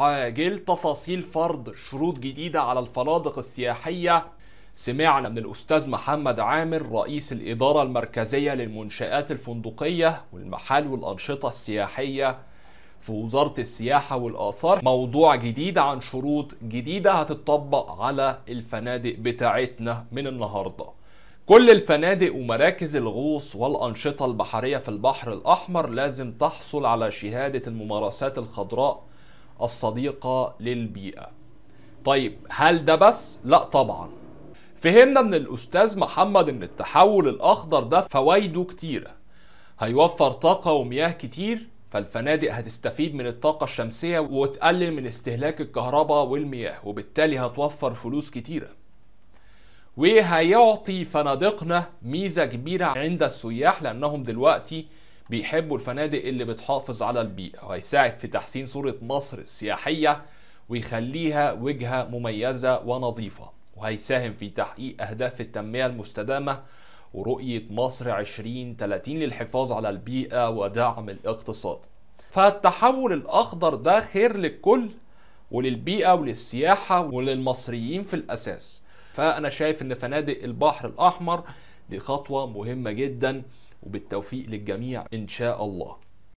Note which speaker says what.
Speaker 1: عاجل تفاصيل فرض شروط جديدة على الفنادق السياحية سمعنا من الأستاذ محمد عامر رئيس الإدارة المركزية للمنشآت الفندقية والمحال والأنشطة السياحية في وزارة السياحة والآثار موضوع جديد عن شروط جديدة هتطبق على الفنادق بتاعتنا من النهاردة كل الفنادق ومراكز الغوص والأنشطة البحرية في البحر الأحمر لازم تحصل على شهادة الممارسات الخضراء الصديقة للبيئة طيب هل ده بس؟ لا طبعا فهمنا من الأستاذ محمد إن التحول الأخضر ده فوائده كتيرة هيوفر طاقة ومياه كتير فالفنادق هتستفيد من الطاقة الشمسية وتقلل من استهلاك الكهرباء والمياه وبالتالي هتوفر فلوس كتيرة وهيعطي فنادقنا ميزة كبيرة عند السياح لأنهم دلوقتي بيحبوا الفنادق اللي بتحافظ على البيئة وهيساعد في تحسين صورة مصر السياحية ويخليها وجهة مميزة ونظيفة وهيساهم في تحقيق أهداف التنمية المستدامة ورؤية مصر 2030 للحفاظ على البيئة ودعم الاقتصاد فالتحول الأخضر ده خير للكل وللبيئة وللسياحة وللمصريين في الأساس فأنا شايف إن فنادق البحر الأحمر دي خطوة مهمة جداً وبالتوفيق للجميع ان شاء الله